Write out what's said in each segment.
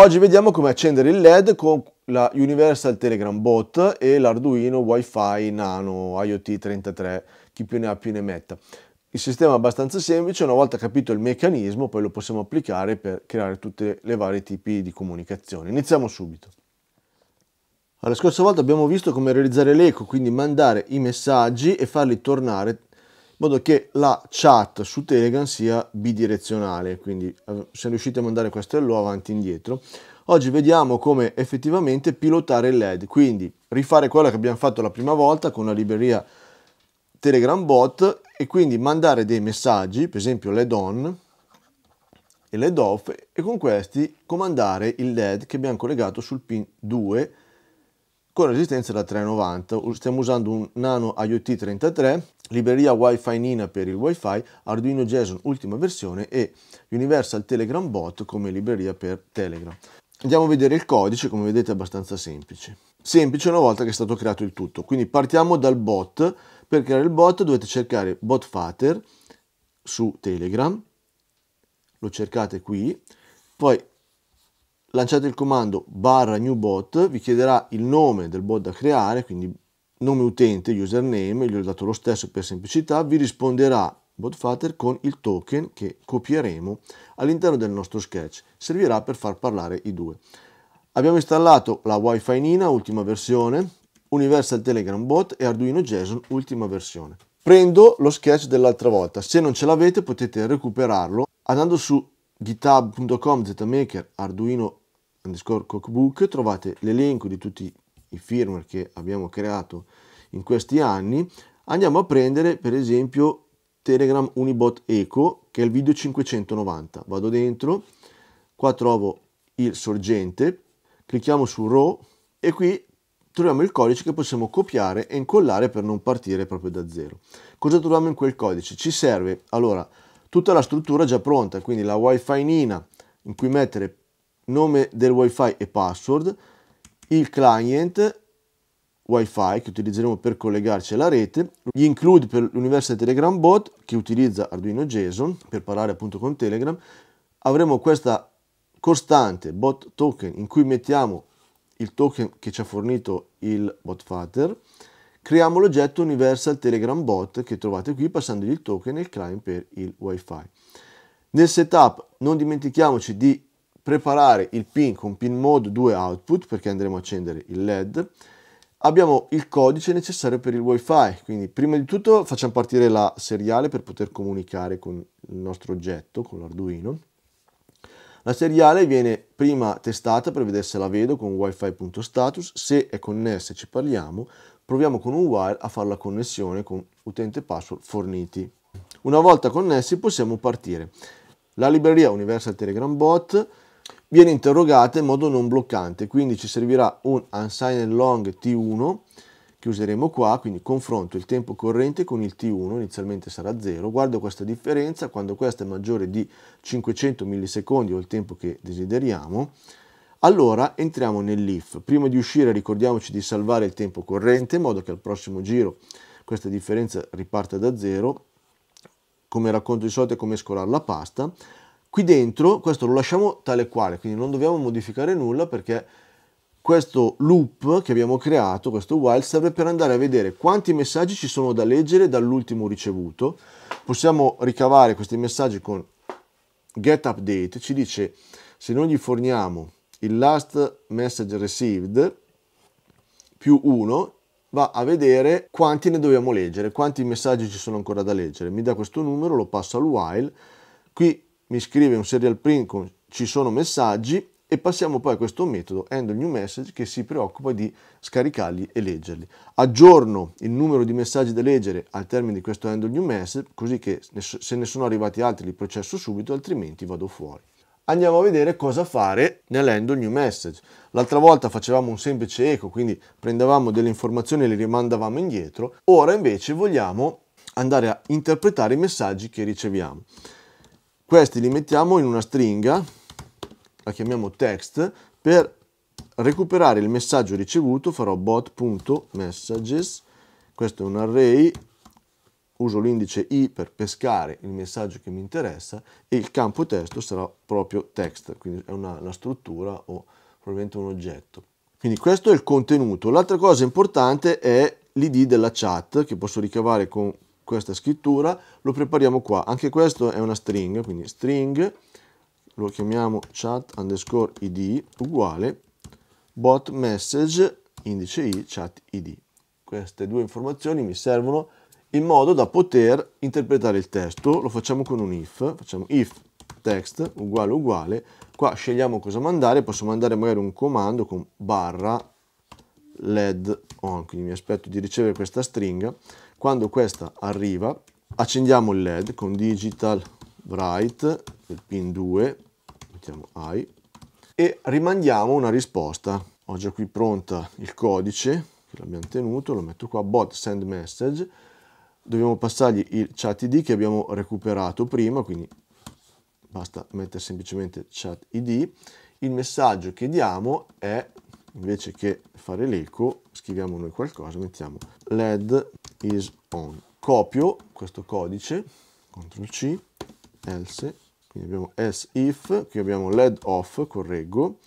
Oggi vediamo come accendere il LED con la Universal Telegram Bot e l'Arduino Wi-Fi Nano IoT33, chi più ne ha più ne metta. Il sistema è abbastanza semplice, una volta capito il meccanismo poi lo possiamo applicare per creare tutti i vari tipi di comunicazione. Iniziamo subito. La scorsa volta abbiamo visto come realizzare l'eco, quindi mandare i messaggi e farli tornare modo che la chat su Telegram sia bidirezionale, quindi eh, se riuscite a mandare questo hello avanti e indietro. Oggi vediamo come effettivamente pilotare il LED, quindi rifare quello che abbiamo fatto la prima volta con la libreria Telegram bot e quindi mandare dei messaggi, per esempio LED on e LED off e con questi comandare il LED che abbiamo collegato sul pin 2 con resistenza da 3,90. Stiamo usando un Nano IoT 33 Libreria Wi-Fi Nina per il Wi-Fi, Arduino JSON ultima versione e Universal Telegram Bot come libreria per Telegram. Andiamo a vedere il codice, come vedete è abbastanza semplice. Semplice una volta che è stato creato il tutto. Quindi partiamo dal bot. Per creare il bot dovete cercare botfater su Telegram, lo cercate qui, poi lanciate il comando barra new bot, vi chiederà il nome del bot da creare, quindi nome utente, username, gli ho dato lo stesso per semplicità, vi risponderà Botfather con il token che copieremo all'interno del nostro sketch. Servirà per far parlare i due. Abbiamo installato la Wi-Fi Nina, ultima versione, Universal Telegram Bot e Arduino JSON, ultima versione. Prendo lo sketch dell'altra volta. Se non ce l'avete potete recuperarlo andando su github.com zmaker arduino underscore cookbook trovate l'elenco di tutti i firmware che abbiamo creato in questi anni, andiamo a prendere per esempio Telegram Unibot Eco, che è il video 590. Vado dentro, qua trovo il sorgente, clicchiamo su RAW e qui troviamo il codice che possiamo copiare e incollare per non partire proprio da zero. Cosa troviamo in quel codice? Ci serve allora tutta la struttura già pronta, quindi la wifi nina in cui mettere nome del wifi e password, il client wifi che utilizzeremo per collegarci alla rete, gli include per l'universo Telegram bot che utilizza Arduino JSON per parlare appunto con Telegram, avremo questa costante bot token in cui mettiamo il token che ci ha fornito il bot father, creiamo l'oggetto Universal Telegram Bot che trovate qui passandogli il token e il client per il wifi. Nel setup non dimentichiamoci di preparare il pin con pin mode 2 output perché andremo a accendere il led abbiamo il codice necessario per il wifi quindi prima di tutto facciamo partire la seriale per poter comunicare con il nostro oggetto con l'arduino la seriale viene prima testata per vedere se la vedo con wifi.status se è connessa ci parliamo proviamo con un wire a fare la connessione con utente password forniti una volta connessi possiamo partire la libreria Universal Telegram Bot viene interrogata in modo non bloccante, quindi ci servirà un unsigned long T1 che useremo qua, quindi confronto il tempo corrente con il T1, inizialmente sarà 0, guardo questa differenza, quando questa è maggiore di 500 millisecondi o il tempo che desideriamo, allora entriamo nell'if. Prima di uscire ricordiamoci di salvare il tempo corrente in modo che al prossimo giro questa differenza riparta da 0, come racconto di solito è come scolare la pasta, Qui dentro questo lo lasciamo tale quale, quindi non dobbiamo modificare nulla perché questo loop che abbiamo creato, questo while, serve per andare a vedere quanti messaggi ci sono da leggere dall'ultimo ricevuto. Possiamo ricavare questi messaggi con getUpdate, ci dice se noi gli forniamo il last message received più 1 va a vedere quanti ne dobbiamo leggere, quanti messaggi ci sono ancora da leggere. Mi dà questo numero, lo passo al while. Qui mi scrive un serial print, con ci sono messaggi e passiamo poi a questo metodo end new message che si preoccupa di scaricarli e leggerli. Aggiorno il numero di messaggi da leggere al termine di questo end new message così che se ne sono arrivati altri li processo subito altrimenti vado fuori. Andiamo a vedere cosa fare nell'end new message. L'altra volta facevamo un semplice eco, quindi prendevamo delle informazioni e le rimandavamo indietro. Ora invece vogliamo andare a interpretare i messaggi che riceviamo. Questi li mettiamo in una stringa, la chiamiamo text, per recuperare il messaggio ricevuto farò bot.messages, questo è un array, uso l'indice i per pescare il messaggio che mi interessa e il campo testo sarà proprio text, quindi è una, una struttura o probabilmente un oggetto. Quindi questo è il contenuto. L'altra cosa importante è l'id della chat che posso ricavare con questa scrittura, lo prepariamo qua. Anche questo è una string, quindi string, lo chiamiamo chat underscore id uguale bot message indice i chat id. Queste due informazioni mi servono in modo da poter interpretare il testo, lo facciamo con un if, facciamo if text uguale uguale, qua scegliamo cosa mandare, posso mandare magari un comando con barra led on, quindi mi aspetto di ricevere questa stringa quando questa arriva, accendiamo il LED con digital write, il pin 2, mettiamo high, e rimandiamo una risposta. Ho già qui pronta il codice, che l'abbiamo tenuto, lo metto qua, bot send message, dobbiamo passargli il chat id che abbiamo recuperato prima, quindi basta mettere semplicemente chat id, il messaggio che diamo è invece che fare l'eco scriviamo noi qualcosa mettiamo led is on. Copio questo codice, CTRL C, else, quindi abbiamo else if, qui abbiamo led off, correggo,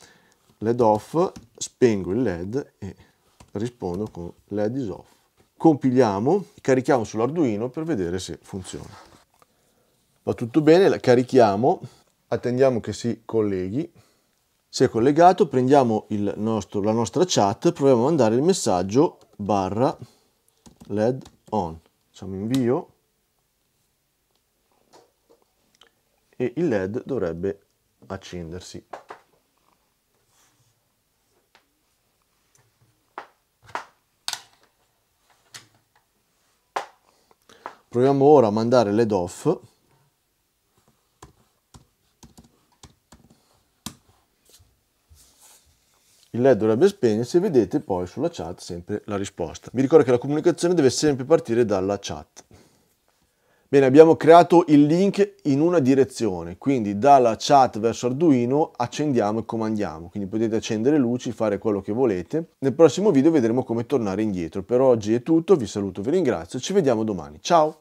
led off, spengo il led e rispondo con led is off. Compiliamo, carichiamo sull'Arduino per vedere se funziona. Va tutto bene, la carichiamo, attendiamo che si colleghi. Se è collegato prendiamo nostro, la nostra chat, proviamo a mandare il messaggio barra led on facciamo invio e il led dovrebbe accendersi proviamo ora a mandare led off Il LED dovrebbe spegnersi e vedete poi sulla chat sempre la risposta. Vi ricordo che la comunicazione deve sempre partire dalla chat. Bene, abbiamo creato il link in una direzione, quindi dalla chat verso Arduino accendiamo e comandiamo, quindi potete accendere luci, fare quello che volete. Nel prossimo video vedremo come tornare indietro. Per oggi è tutto, vi saluto, vi ringrazio, ci vediamo domani. Ciao!